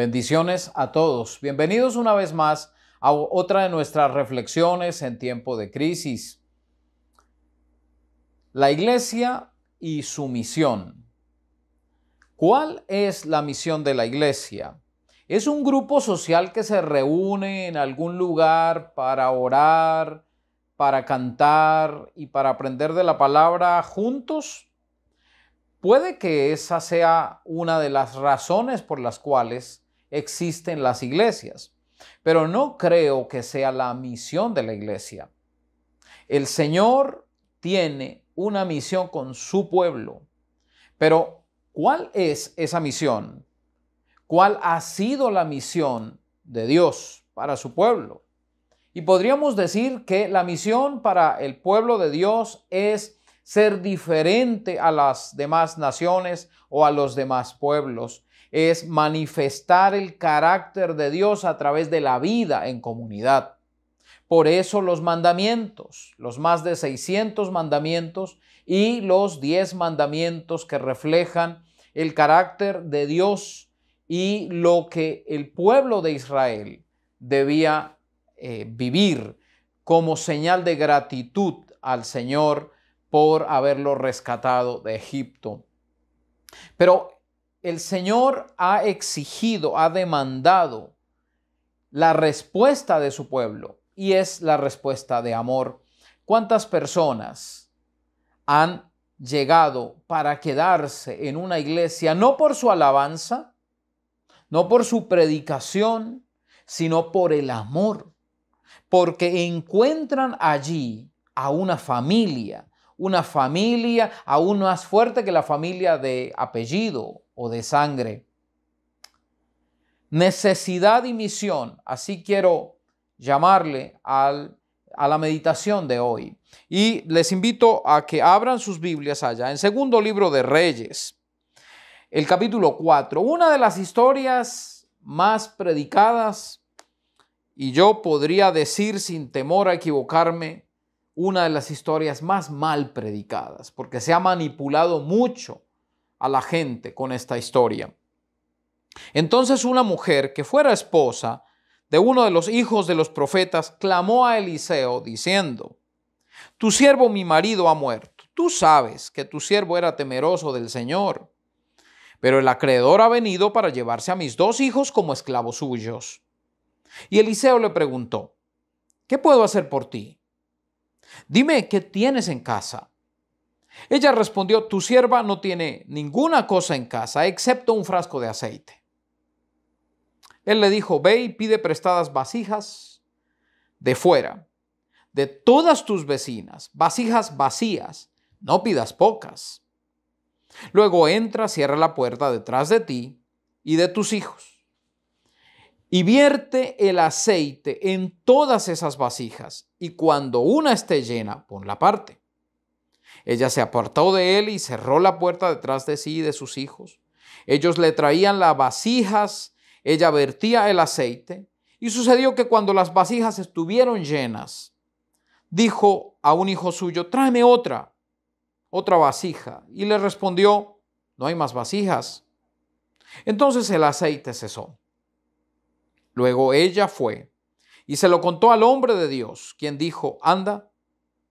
Bendiciones a todos. Bienvenidos una vez más a otra de nuestras reflexiones en tiempo de crisis. La iglesia y su misión. ¿Cuál es la misión de la iglesia? Es un grupo social que se reúne en algún lugar para orar, para cantar y para aprender de la palabra juntos. Puede que esa sea una de las razones por las cuales existen las iglesias. Pero no creo que sea la misión de la iglesia. El Señor tiene una misión con su pueblo. Pero, ¿cuál es esa misión? ¿Cuál ha sido la misión de Dios para su pueblo? Y podríamos decir que la misión para el pueblo de Dios es ser diferente a las demás naciones o a los demás pueblos, es manifestar el carácter de Dios a través de la vida en comunidad. Por eso los mandamientos, los más de 600 mandamientos y los 10 mandamientos que reflejan el carácter de Dios y lo que el pueblo de Israel debía eh, vivir como señal de gratitud al Señor por haberlo rescatado de Egipto. Pero el Señor ha exigido, ha demandado la respuesta de su pueblo y es la respuesta de amor. ¿Cuántas personas han llegado para quedarse en una iglesia no por su alabanza, no por su predicación, sino por el amor? Porque encuentran allí a una familia una familia aún más fuerte que la familia de apellido o de sangre. Necesidad y misión, así quiero llamarle a la meditación de hoy. Y les invito a que abran sus Biblias allá, en segundo libro de Reyes, el capítulo 4, una de las historias más predicadas, y yo podría decir sin temor a equivocarme, una de las historias más mal predicadas, porque se ha manipulado mucho a la gente con esta historia. Entonces una mujer que fuera esposa de uno de los hijos de los profetas clamó a Eliseo diciendo, Tu siervo mi marido ha muerto, tú sabes que tu siervo era temeroso del Señor, pero el acreedor ha venido para llevarse a mis dos hijos como esclavos suyos. Y Eliseo le preguntó, ¿qué puedo hacer por ti? dime qué tienes en casa. Ella respondió, tu sierva no tiene ninguna cosa en casa excepto un frasco de aceite. Él le dijo, ve y pide prestadas vasijas de fuera, de todas tus vecinas, vasijas vacías, no pidas pocas. Luego entra, cierra la puerta detrás de ti y de tus hijos y vierte el aceite en todas esas vasijas, y cuando una esté llena, ponla aparte. Ella se apartó de él y cerró la puerta detrás de sí y de sus hijos. Ellos le traían las vasijas, ella vertía el aceite, y sucedió que cuando las vasijas estuvieron llenas, dijo a un hijo suyo, tráeme otra, otra vasija. Y le respondió, no hay más vasijas. Entonces el aceite cesó. Luego ella fue y se lo contó al hombre de Dios, quien dijo, anda,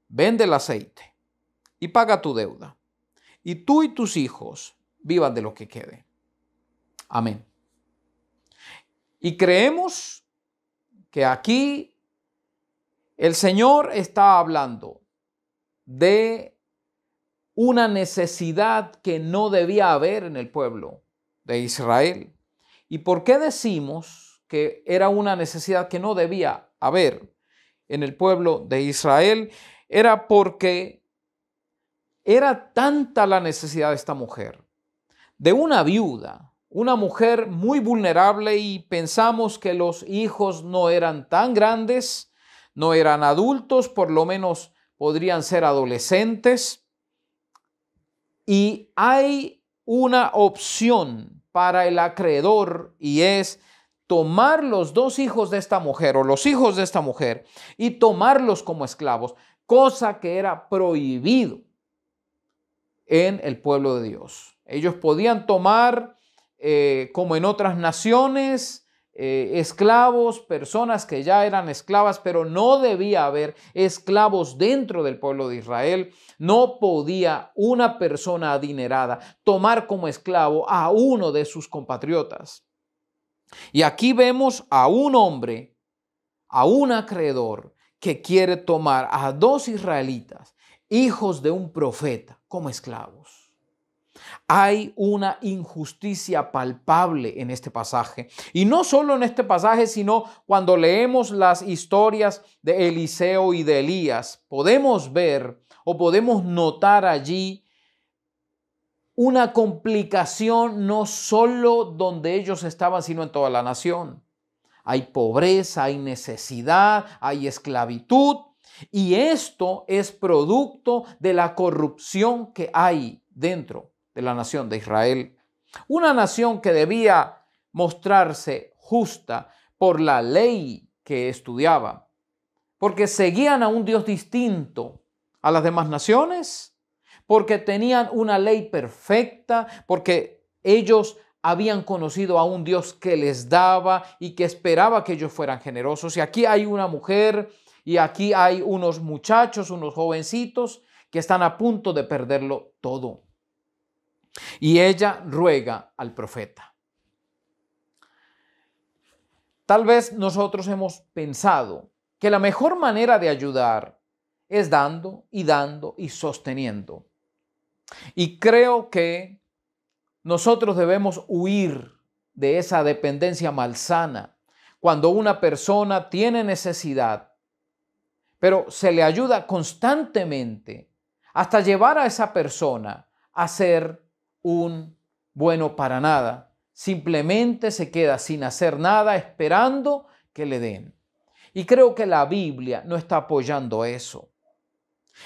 vende el aceite y paga tu deuda, y tú y tus hijos vivan de lo que quede. Amén. Y creemos que aquí el Señor está hablando de una necesidad que no debía haber en el pueblo de Israel. ¿Y por qué decimos que era una necesidad que no debía haber en el pueblo de Israel, era porque era tanta la necesidad de esta mujer, de una viuda, una mujer muy vulnerable y pensamos que los hijos no eran tan grandes, no eran adultos, por lo menos podrían ser adolescentes. Y hay una opción para el acreedor y es tomar los dos hijos de esta mujer o los hijos de esta mujer y tomarlos como esclavos, cosa que era prohibido en el pueblo de Dios. Ellos podían tomar, eh, como en otras naciones, eh, esclavos, personas que ya eran esclavas, pero no debía haber esclavos dentro del pueblo de Israel. No podía una persona adinerada tomar como esclavo a uno de sus compatriotas. Y aquí vemos a un hombre, a un acreedor, que quiere tomar a dos israelitas, hijos de un profeta, como esclavos. Hay una injusticia palpable en este pasaje. Y no solo en este pasaje, sino cuando leemos las historias de Eliseo y de Elías, podemos ver o podemos notar allí una complicación no solo donde ellos estaban, sino en toda la nación. Hay pobreza, hay necesidad, hay esclavitud. Y esto es producto de la corrupción que hay dentro de la nación de Israel. Una nación que debía mostrarse justa por la ley que estudiaba, porque seguían a un Dios distinto a las demás naciones porque tenían una ley perfecta, porque ellos habían conocido a un Dios que les daba y que esperaba que ellos fueran generosos. Y aquí hay una mujer y aquí hay unos muchachos, unos jovencitos que están a punto de perderlo todo. Y ella ruega al profeta. Tal vez nosotros hemos pensado que la mejor manera de ayudar es dando y dando y sosteniendo. Y creo que nosotros debemos huir de esa dependencia malsana cuando una persona tiene necesidad, pero se le ayuda constantemente hasta llevar a esa persona a ser un bueno para nada. Simplemente se queda sin hacer nada esperando que le den. Y creo que la Biblia no está apoyando eso.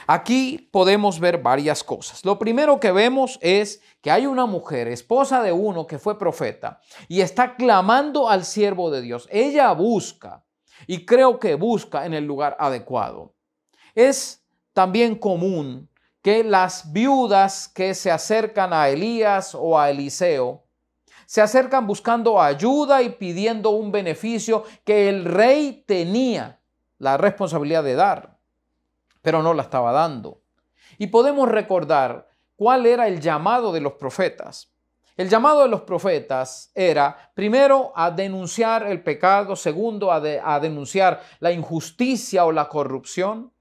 Aquí podemos ver varias cosas. Lo primero que vemos es que hay una mujer, esposa de uno que fue profeta, y está clamando al siervo de Dios. Ella busca, y creo que busca en el lugar adecuado. Es también común que las viudas que se acercan a Elías o a Eliseo, se acercan buscando ayuda y pidiendo un beneficio que el rey tenía la responsabilidad de dar pero no la estaba dando. Y podemos recordar cuál era el llamado de los profetas. El llamado de los profetas era, primero, a denunciar el pecado, segundo, a, denunciar la injusticia o la corrupción,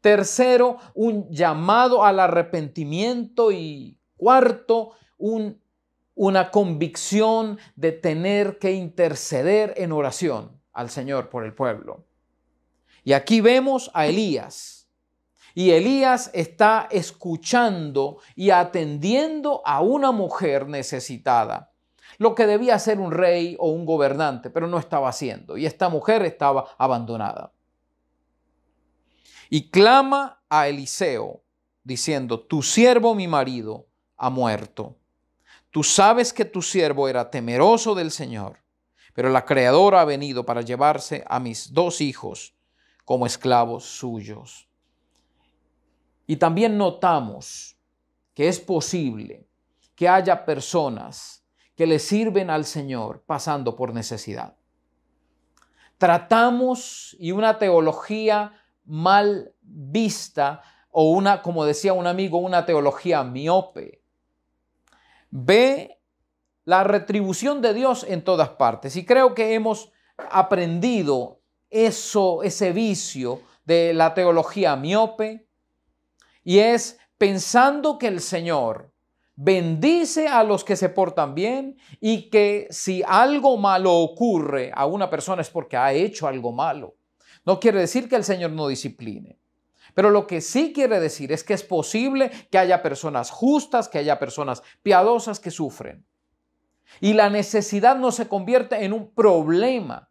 tercero, un llamado al arrepentimiento y cuarto, una convicción de tener que interceder en oración al Señor por el pueblo. Y aquí vemos a Elías y Elías está escuchando y atendiendo a una mujer necesitada, lo que debía ser un rey o un gobernante, pero no estaba haciendo. Y esta mujer estaba abandonada. Y clama a Eliseo, diciendo, tu siervo, mi marido, ha muerto. Tú sabes que tu siervo era temeroso del Señor, pero la creadora ha venido para llevarse a mis dos hijos como esclavos suyos. Y también notamos que es posible que haya personas que le sirven al Señor pasando por necesidad. Tratamos y una teología mal vista o una, como decía un amigo, una teología miope. Ve la retribución de Dios en todas partes y creo que hemos aprendido eso, ese vicio de la teología miope, y es pensando que el Señor bendice a los que se portan bien y que si algo malo ocurre a una persona es porque ha hecho algo malo. No quiere decir que el Señor no discipline. Pero lo que sí quiere decir es que es posible que haya personas justas, que haya personas piadosas que sufren. Y la necesidad no se convierte en un problema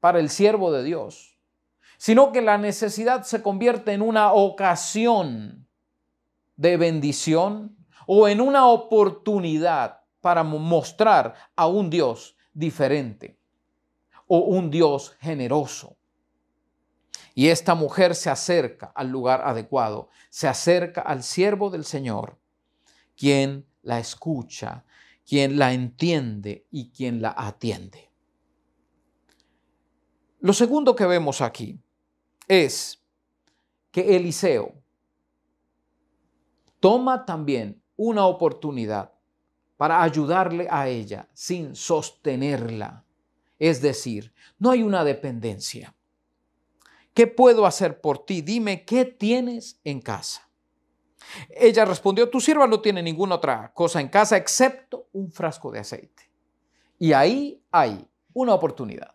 para el siervo de Dios sino que la necesidad se convierte en una ocasión de bendición o en una oportunidad para mostrar a un Dios diferente o un Dios generoso. Y esta mujer se acerca al lugar adecuado, se acerca al siervo del Señor, quien la escucha, quien la entiende y quien la atiende. Lo segundo que vemos aquí es que Eliseo toma también una oportunidad para ayudarle a ella sin sostenerla. Es decir, no hay una dependencia. ¿Qué puedo hacer por ti? Dime, ¿qué tienes en casa? Ella respondió, tu sierva no tiene ninguna otra cosa en casa excepto un frasco de aceite. Y ahí hay una oportunidad.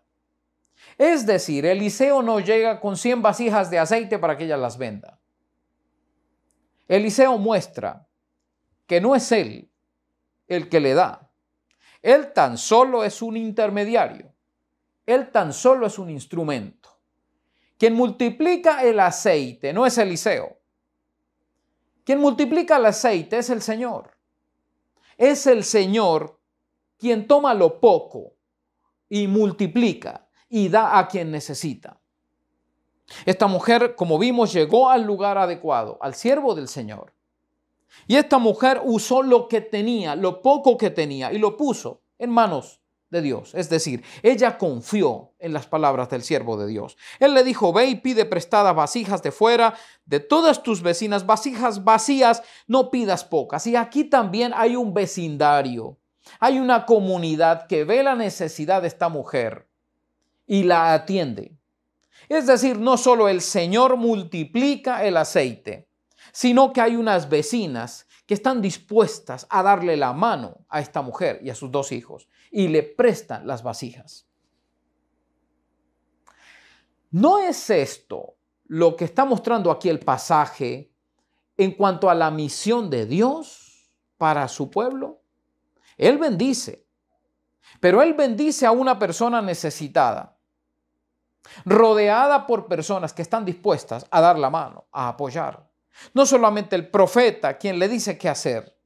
Es decir, Eliseo no llega con 100 vasijas de aceite para que ella las venda. Eliseo muestra que no es él el que le da. Él tan solo es un intermediario. Él tan solo es un instrumento. Quien multiplica el aceite no es Eliseo. Quien multiplica el aceite es el Señor. Es el Señor quien toma lo poco y multiplica y da a quien necesita. Esta mujer, como vimos, llegó al lugar adecuado, al siervo del Señor. Y esta mujer usó lo que tenía, lo poco que tenía, y lo puso en manos de Dios. Es decir, ella confió en las palabras del siervo de Dios. Él le dijo, ve y pide prestadas vasijas de fuera, de todas tus vecinas, vasijas vacías, no pidas pocas. Y aquí también hay un vecindario, hay una comunidad que ve la necesidad de esta mujer y la atiende. Es decir, no solo el Señor multiplica el aceite, sino que hay unas vecinas que están dispuestas a darle la mano a esta mujer y a sus dos hijos y le prestan las vasijas. ¿No es esto lo que está mostrando aquí el pasaje en cuanto a la misión de Dios para su pueblo? Él bendice, pero él bendice a una persona necesitada rodeada por personas que están dispuestas a dar la mano, a apoyar. No solamente el profeta quien le dice qué hacer,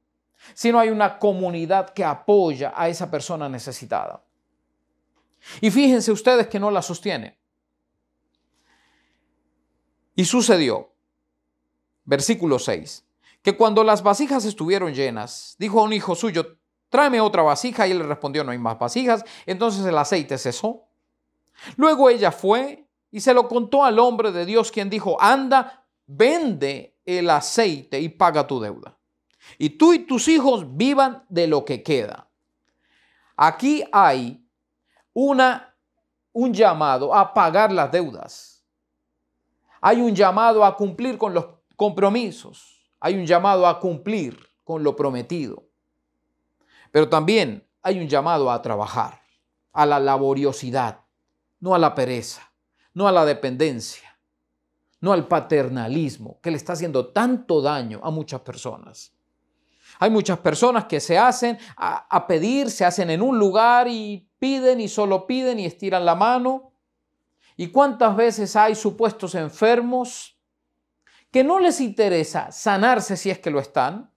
sino hay una comunidad que apoya a esa persona necesitada. Y fíjense ustedes que no la sostiene. Y sucedió, versículo 6, que cuando las vasijas estuvieron llenas, dijo a un hijo suyo, tráeme otra vasija, y él le respondió, no hay más vasijas, entonces el aceite cesó. Luego ella fue y se lo contó al hombre de Dios quien dijo, anda, vende el aceite y paga tu deuda. Y tú y tus hijos vivan de lo que queda. Aquí hay una, un llamado a pagar las deudas. Hay un llamado a cumplir con los compromisos. Hay un llamado a cumplir con lo prometido. Pero también hay un llamado a trabajar, a la laboriosidad no a la pereza, no a la dependencia, no al paternalismo que le está haciendo tanto daño a muchas personas. Hay muchas personas que se hacen a, pedir, se hacen en un lugar y piden y solo piden y estiran la mano. ¿Y cuántas veces hay supuestos enfermos que no les interesa sanarse si es que lo están?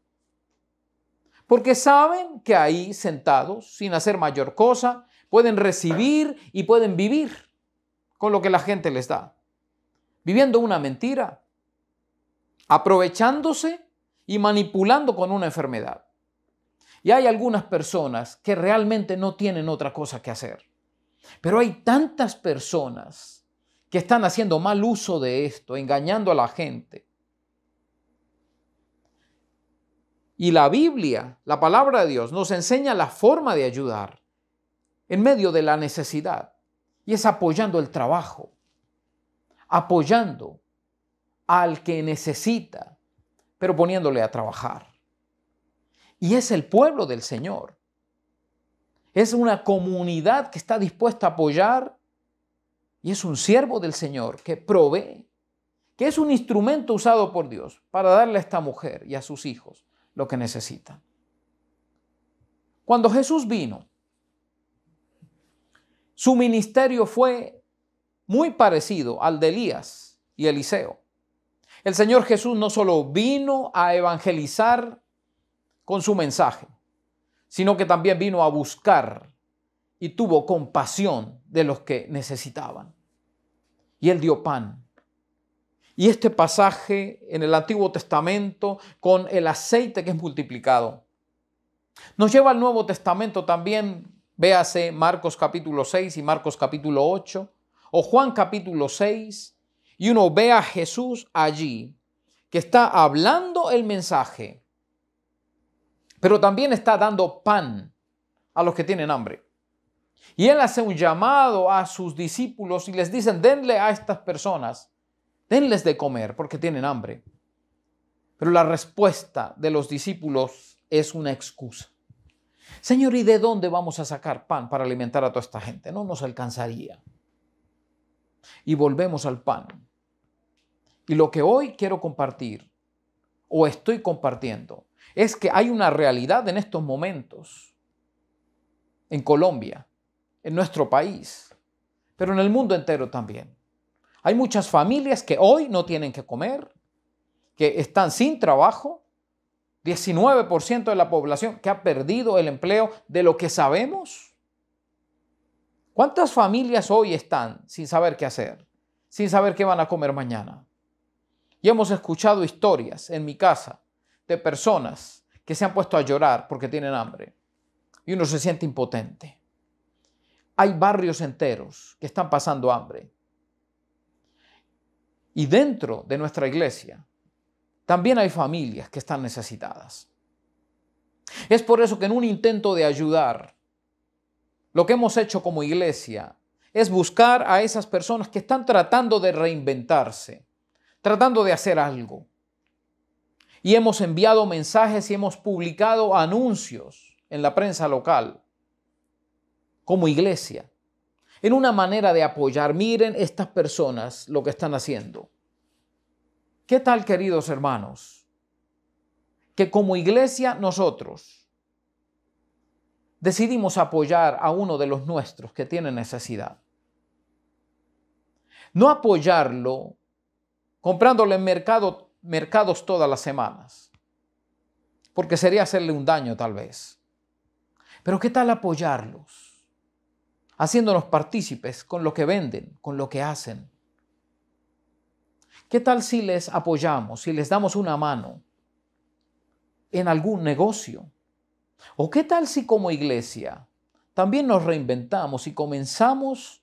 Porque saben que ahí sentados, sin hacer mayor cosa, pueden recibir y pueden vivir con lo que la gente les da. Viviendo una mentira, aprovechándose y manipulando con una enfermedad. Y hay algunas personas que realmente no tienen otra cosa que hacer. Pero hay tantas personas que están haciendo mal uso de esto, engañando a la gente. Y la Biblia, la palabra de Dios, nos enseña la forma de ayudar en medio de la necesidad. Y es apoyando el trabajo, apoyando al que necesita, pero poniéndole a trabajar. Y es el pueblo del Señor. Es una comunidad que está dispuesta a apoyar y es un siervo del Señor que provee, que es un instrumento usado por Dios para darle a esta mujer y a sus hijos lo que necesita Cuando Jesús vino, su ministerio fue muy parecido al de Elías y Eliseo. El Señor Jesús no solo vino a evangelizar con su mensaje, sino que también vino a buscar y tuvo compasión de los que necesitaban. Y él dio pan. Y este pasaje en el Antiguo Testamento con el aceite que es multiplicado nos lleva al Nuevo Testamento también Véase Marcos capítulo 6 y Marcos capítulo 8 o Juan capítulo 6 y uno ve a Jesús allí que está hablando el mensaje, pero también está dando pan a los que tienen hambre. Y él hace un llamado a sus discípulos y les dicen, denle a estas personas, denles de comer porque tienen hambre. Pero la respuesta de los discípulos es una excusa. Señor, ¿y de dónde vamos a sacar pan para alimentar a toda esta gente? No nos alcanzaría. Y volvemos al pan. Y lo que hoy quiero compartir, o estoy compartiendo, es que hay una realidad en estos momentos, en Colombia, en nuestro país, pero en el mundo entero también. Hay muchas familias que hoy no tienen que comer, que están sin trabajo, 19% de la población que ha perdido el empleo de lo que sabemos. ¿Cuántas familias hoy están sin saber qué hacer, sin saber qué van a comer mañana? Y hemos escuchado historias en mi casa de personas que se han puesto a llorar porque tienen hambre y uno se siente impotente. Hay barrios enteros que están pasando hambre. Y dentro de nuestra iglesia también hay familias que están necesitadas. Es por eso que en un intento de ayudar, lo que hemos hecho como iglesia es buscar a esas personas que están tratando de reinventarse, tratando de hacer algo. Y hemos enviado mensajes y hemos publicado anuncios en la prensa local como iglesia, en una manera de apoyar, miren estas personas lo que están haciendo. ¿Qué tal, queridos hermanos? Que como iglesia nosotros decidimos apoyar a uno de los nuestros que tiene necesidad. No apoyarlo comprándole en mercados todas las semanas, porque sería hacerle un daño tal vez. Pero ¿qué tal apoyarlos? Haciéndonos partícipes con lo que venden, con lo que hacen, ¿Qué tal si les apoyamos, si les damos una mano en algún negocio? ¿O qué tal si como iglesia también nos reinventamos y comenzamos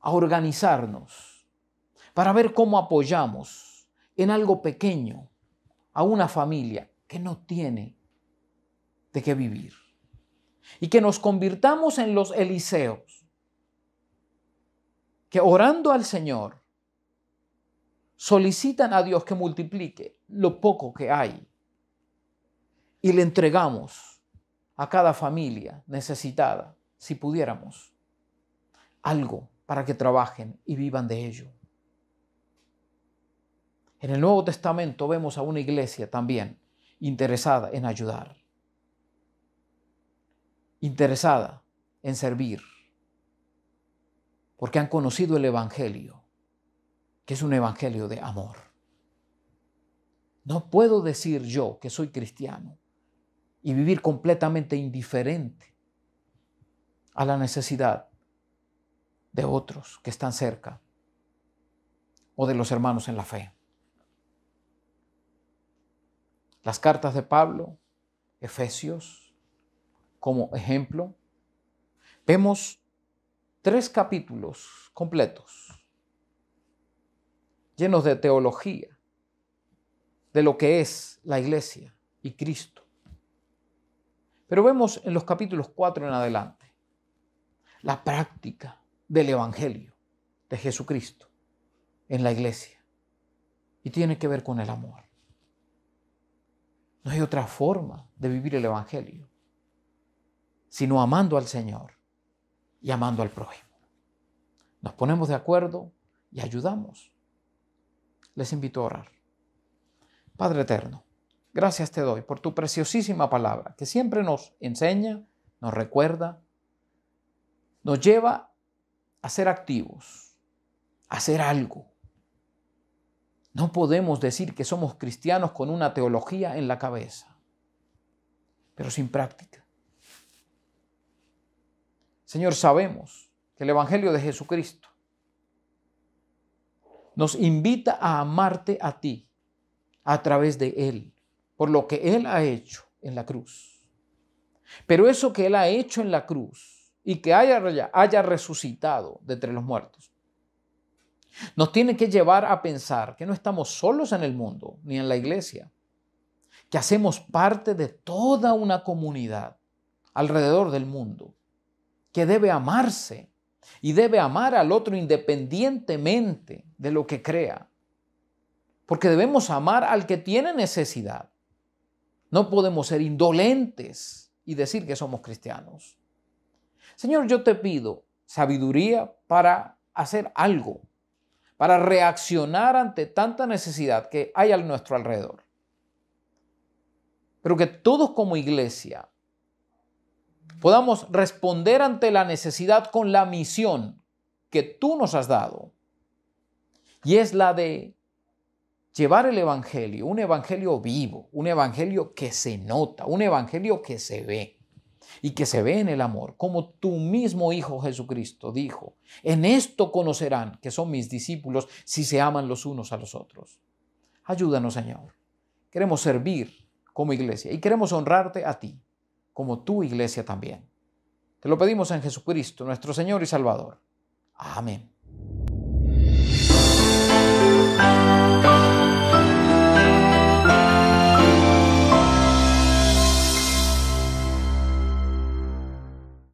a organizarnos para ver cómo apoyamos en algo pequeño a una familia que no tiene de qué vivir? Y que nos convirtamos en los Eliseos, que orando al Señor solicitan a Dios que multiplique lo poco que hay y le entregamos a cada familia necesitada, si pudiéramos, algo para que trabajen y vivan de ello. En el Nuevo Testamento vemos a una iglesia también interesada en ayudar, interesada en servir, porque han conocido el Evangelio que es un evangelio de amor. No puedo decir yo que soy cristiano y vivir completamente indiferente a la necesidad de otros que están cerca o de los hermanos en la fe. Las cartas de Pablo, Efesios, como ejemplo, vemos tres capítulos completos llenos de teología, de lo que es la iglesia y Cristo. Pero vemos en los capítulos 4 en adelante la práctica del Evangelio de Jesucristo en la iglesia. Y tiene que ver con el amor. No hay otra forma de vivir el Evangelio, sino amando al Señor y amando al prójimo. Nos ponemos de acuerdo y ayudamos les invito a orar. Padre eterno, gracias te doy por tu preciosísima palabra que siempre nos enseña, nos recuerda, nos lleva a ser activos, a hacer algo. No podemos decir que somos cristianos con una teología en la cabeza, pero sin práctica. Señor, sabemos que el Evangelio de Jesucristo nos invita a amarte a ti a través de Él, por lo que Él ha hecho en la cruz. Pero eso que Él ha hecho en la cruz y que haya, haya resucitado de entre los muertos, nos tiene que llevar a pensar que no estamos solos en el mundo ni en la iglesia, que hacemos parte de toda una comunidad alrededor del mundo, que debe amarse y debe amar al otro independientemente de lo que crea. Porque debemos amar al que tiene necesidad. No podemos ser indolentes y decir que somos cristianos. Señor, yo te pido sabiduría para hacer algo, para reaccionar ante tanta necesidad que hay a nuestro alrededor. Pero que todos como iglesia podamos responder ante la necesidad con la misión que tú nos has dado y es la de llevar el Evangelio, un Evangelio vivo, un Evangelio que se nota, un Evangelio que se ve y que se ve en el amor, como tu mismo Hijo Jesucristo dijo, en esto conocerán que son mis discípulos si se aman los unos a los otros. Ayúdanos, Señor. Queremos servir como iglesia y queremos honrarte a ti, como tu iglesia también. Te lo pedimos en Jesucristo, nuestro Señor y Salvador. Amén.